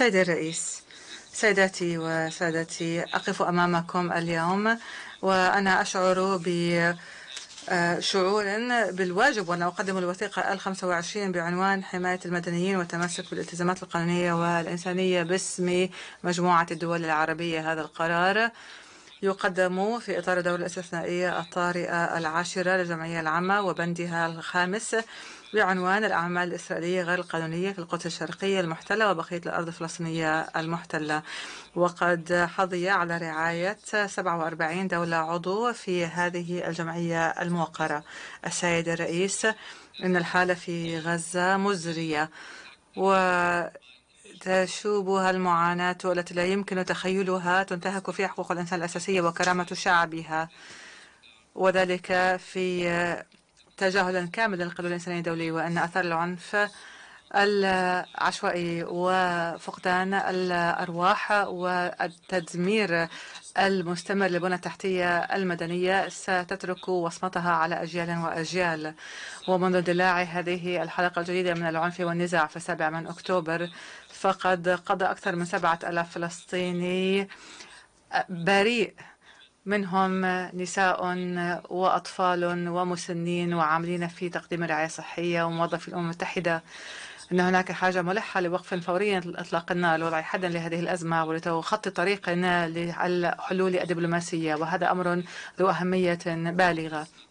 سيدي الرئيس سيداتي وسادتي أقف أمامكم اليوم وأنا أشعر ب آه، شعور بالواجب وأنا أقدم الوثيقة الخمسة وعشرين بعنوان حماية المدنيين والتمسك بالالتزامات القانونية والإنسانية باسم مجموعة الدول العربية هذا القرار يقدم في إطار الدولة الاستثنائية الطارئة العاشرة للجمعية العامة وبندها الخامس بعنوان الأعمال الإسرائيلية غير القانونية في القدس الشرقية المحتلة وبقية الأرض الفلسطينية المحتلة وقد حظي على رعاية 47 دولة عضو في هذه الجمعية الموقرة السيد الرئيس إن الحالة في غزة مزرية و تشوبها المعاناة التي لا يمكن تخيلها تنتهك فيها حقوق الإنسان الأساسية وكرامة شعبها وذلك في تجاهل كامل للقانون الإنساني الدولي وأن أثار العنف العشوائي وفقدان الأرواح والتدمير المستمر للبنى التحتية المدنية ستترك وصمتها على أجيال وأجيال ومنذ اندلاع هذه الحلقة الجديدة من العنف والنزاع في السابع من أكتوبر فقد قضى أكثر من سبعة ألاف فلسطيني بريء منهم نساء وأطفال ومسنين وعاملين في تقديم رعاية صحية وموظفي الأمم المتحدة أن هناك حاجة ملحة لوقف فوري لإطلاق النار لوضع حدا لهذه الأزمة ولخط طريق لحلول الدبلوماسية وهذا أمر ذو أهمية بالغة